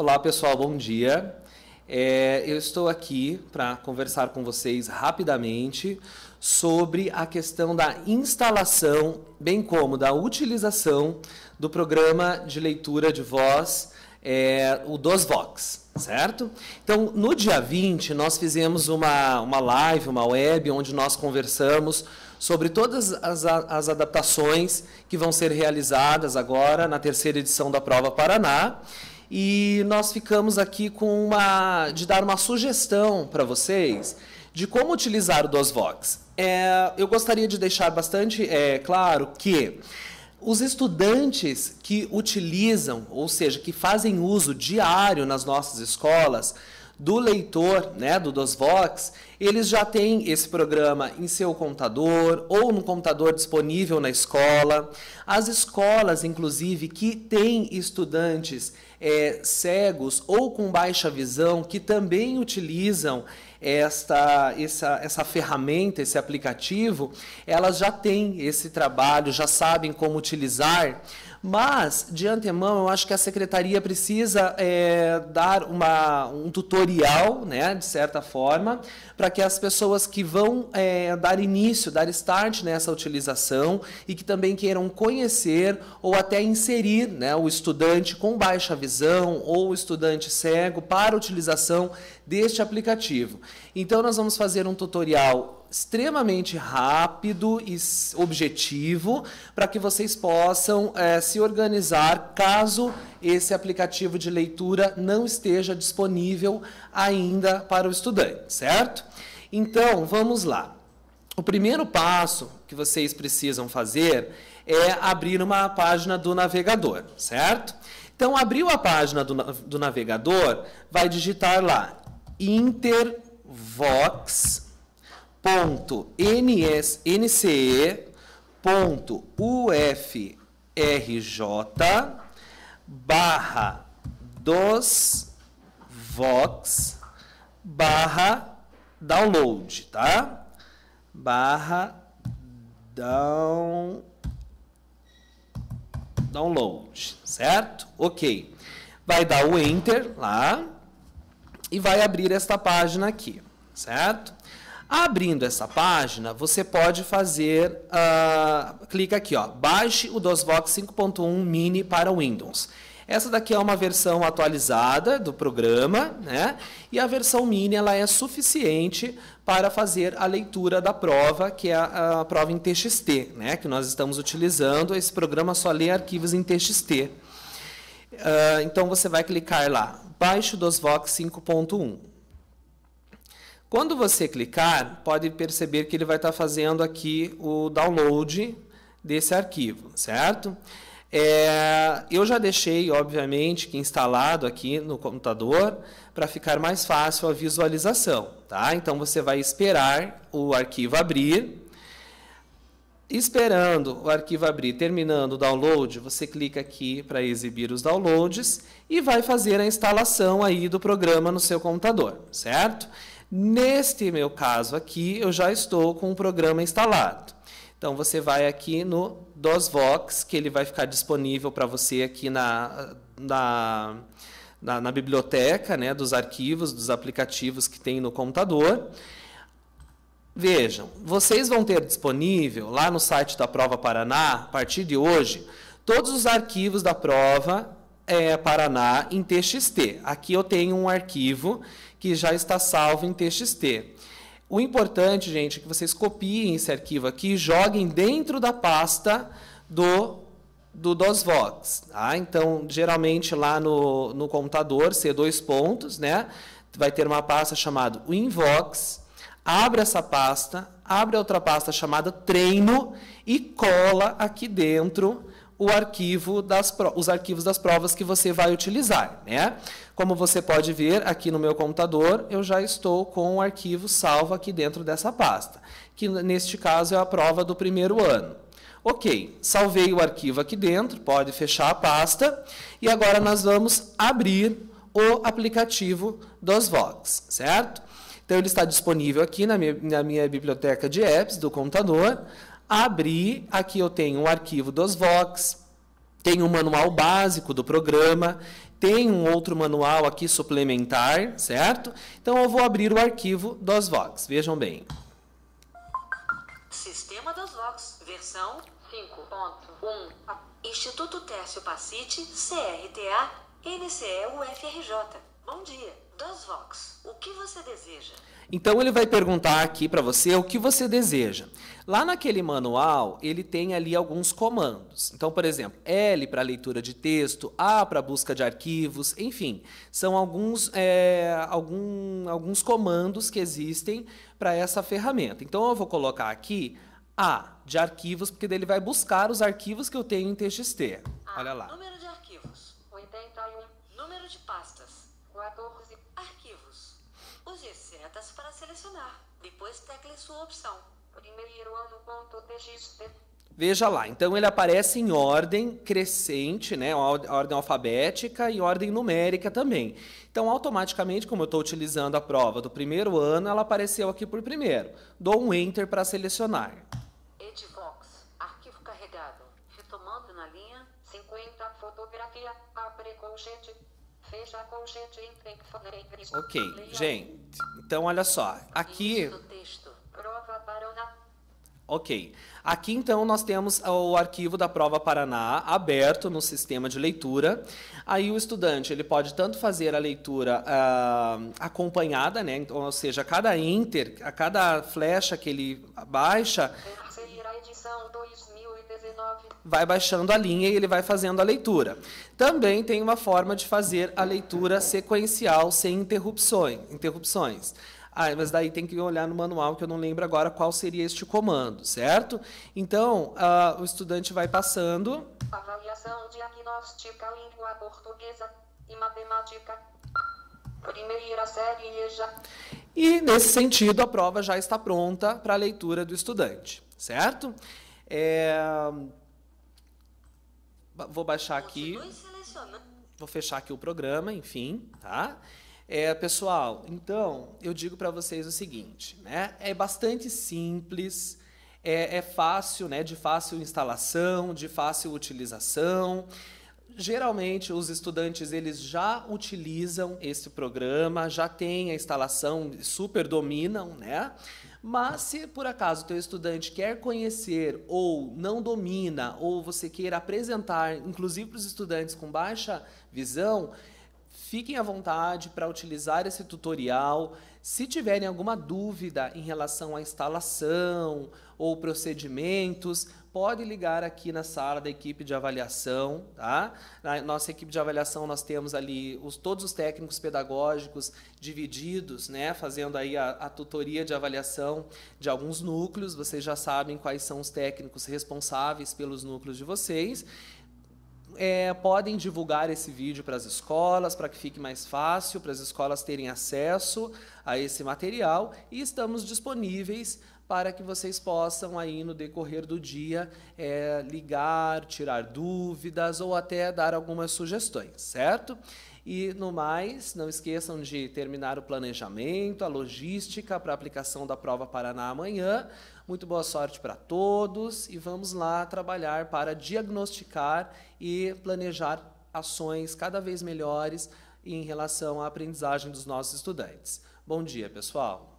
Olá pessoal, bom dia. É, eu estou aqui para conversar com vocês rapidamente sobre a questão da instalação, bem como da utilização do programa de leitura de voz, é, o DosVox certo? Então, no dia 20, nós fizemos uma, uma live, uma web, onde nós conversamos sobre todas as, as adaptações que vão ser realizadas agora na terceira edição da Prova Paraná e nós ficamos aqui com uma de dar uma sugestão para vocês de como utilizar o DOSVOX. É, eu gostaria de deixar bastante é, claro que os estudantes que utilizam, ou seja, que fazem uso diário nas nossas escolas do leitor, né, do DOSVOX, eles já têm esse programa em seu computador ou no computador disponível na escola. As escolas, inclusive, que têm estudantes é, cegos ou com baixa visão que também utilizam esta, essa, essa ferramenta, esse aplicativo, elas já têm esse trabalho, já sabem como utilizar, mas, de antemão, eu acho que a secretaria precisa é, dar uma, um tutorial, né, de certa forma, para que as pessoas que vão é, dar início, dar start nessa utilização e que também queiram conhecer ou até inserir né, o estudante com baixa visão ou o estudante cego para utilização deste aplicativo. Então, nós vamos fazer um tutorial extremamente rápido e objetivo para que vocês possam é, se organizar caso esse aplicativo de leitura não esteja disponível ainda para o estudante, certo? Então, vamos lá. O primeiro passo que vocês precisam fazer é abrir uma página do navegador, certo? Então, abriu a página do, do navegador, vai digitar lá intervox.nce.ufrj barra dos vox barra download, tá? Barra down download, certo? Ok. Vai dar o enter lá e vai abrir esta página aqui, certo? Abrindo essa página, você pode fazer, uh, clica aqui, ó, baixe o DOSVox 5.1 Mini para Windows. Essa daqui é uma versão atualizada do programa, né? E a versão mini ela é suficiente para fazer a leitura da prova, que é a, a prova em TXT, né? Que nós estamos utilizando. Esse programa só lê arquivos em TXT. Uh, então você vai clicar lá, baixo Dosvox 5.1. Quando você clicar, pode perceber que ele vai estar tá fazendo aqui o download desse arquivo, certo? É, eu já deixei, obviamente, que instalado aqui no computador para ficar mais fácil a visualização, tá? Então você vai esperar o arquivo abrir Esperando o arquivo abrir, terminando o download, você clica aqui para exibir os downloads e vai fazer a instalação aí do programa no seu computador, certo? Neste meu caso aqui, eu já estou com o programa instalado. Então você vai aqui no DOSVox, que ele vai ficar disponível para você aqui na, na, na, na biblioteca né, dos arquivos, dos aplicativos que tem no computador. Vejam, vocês vão ter disponível lá no site da Prova Paraná, a partir de hoje, todos os arquivos da prova é, Paraná em TXT. Aqui eu tenho um arquivo que já está salvo em TXT. O importante, gente, é que vocês copiem esse arquivo aqui e joguem dentro da pasta do do DOSVox. Tá? Então, geralmente lá no, no computador, C2 pontos, né? vai ter uma pasta chamada Invox, abre essa pasta, abre outra pasta chamada treino e cola aqui dentro o arquivo das os arquivos das provas que você vai utilizar, né? Como você pode ver aqui no meu computador, eu já estou com o arquivo salvo aqui dentro dessa pasta, que neste caso é a prova do primeiro ano. Ok, salvei o arquivo aqui dentro, pode fechar a pasta e agora nós vamos abrir o aplicativo dos Vox, certo? Então, ele está disponível aqui na minha, na minha biblioteca de apps do computador. Abri, aqui eu tenho o um arquivo dos Vox, tem o um manual básico do programa, tem um outro manual aqui suplementar, certo? Então, eu vou abrir o arquivo dos Vox. Vejam bem. Sistema dos Vox, versão 5.1. Instituto Tércio Pacite, CRTA, NCE UFRJ. Bom dia das Vox, o que você deseja? Então ele vai perguntar aqui para você o que você deseja. Lá naquele manual, ele tem ali alguns comandos. Então, por exemplo, L para leitura de texto, A para busca de arquivos, enfim, são alguns, é, algum, alguns comandos que existem para essa ferramenta. Então eu vou colocar aqui A de arquivos, porque ele vai buscar os arquivos que eu tenho em TXT. A, Olha lá. Número de arquivos, 81. Número de pastas. setas para selecionar. Depois tecle sua opção. Primeiro ano ponto DXT. Veja lá, então ele aparece em ordem crescente, né? ordem alfabética e ordem numérica também. Então, automaticamente, como eu estou utilizando a prova do primeiro ano, ela apareceu aqui por primeiro. Dou um Enter para selecionar. Edvox, arquivo carregado, retomando na linha 50, fotografia, abre colchete, Ok, gente. Então, olha só. Aqui. Ok. Aqui, então, nós temos o arquivo da Prova Paraná aberto no sistema de leitura. Aí, o estudante ele pode tanto fazer a leitura uh, acompanhada, né? ou seja, a cada inter, a cada flecha que ele baixa, edição 2019. Vai baixando a linha e ele vai fazendo a leitura. Também tem uma forma de fazer a leitura sequencial sem interrupções. interrupções. Ah, mas daí tem que olhar no manual, que eu não lembro agora qual seria este comando, certo? Então, uh, o estudante vai passando. Avaliação diagnóstica, língua portuguesa e matemática. Primeira série já. E nesse sentido, a prova já está pronta para a leitura do estudante, certo? É... Vou baixar aqui. Vou fechar aqui o programa, enfim, tá? É, pessoal, então eu digo para vocês o seguinte, né? É bastante simples, é, é fácil, né? De fácil instalação, de fácil utilização. Geralmente os estudantes eles já utilizam esse programa, já tem a instalação, super dominam, né? Mas se por acaso o teu estudante quer conhecer ou não domina ou você queira apresentar, inclusive para os estudantes com baixa visão, fiquem à vontade para utilizar esse tutorial. Se tiverem alguma dúvida em relação à instalação ou procedimentos, pode ligar aqui na sala da equipe de avaliação, tá? Na nossa equipe de avaliação nós temos ali os, todos os técnicos pedagógicos divididos, né? Fazendo aí a, a tutoria de avaliação de alguns núcleos. Vocês já sabem quais são os técnicos responsáveis pelos núcleos de vocês é, podem divulgar esse vídeo para as escolas, para que fique mais fácil, para as escolas terem acesso a esse material. E estamos disponíveis para que vocês possam aí no decorrer do dia é, ligar, tirar dúvidas ou até dar algumas sugestões, certo? E no mais, não esqueçam de terminar o planejamento, a logística para a aplicação da prova Paraná amanhã. Muito boa sorte para todos e vamos lá trabalhar para diagnosticar e planejar ações cada vez melhores em relação à aprendizagem dos nossos estudantes. Bom dia, pessoal!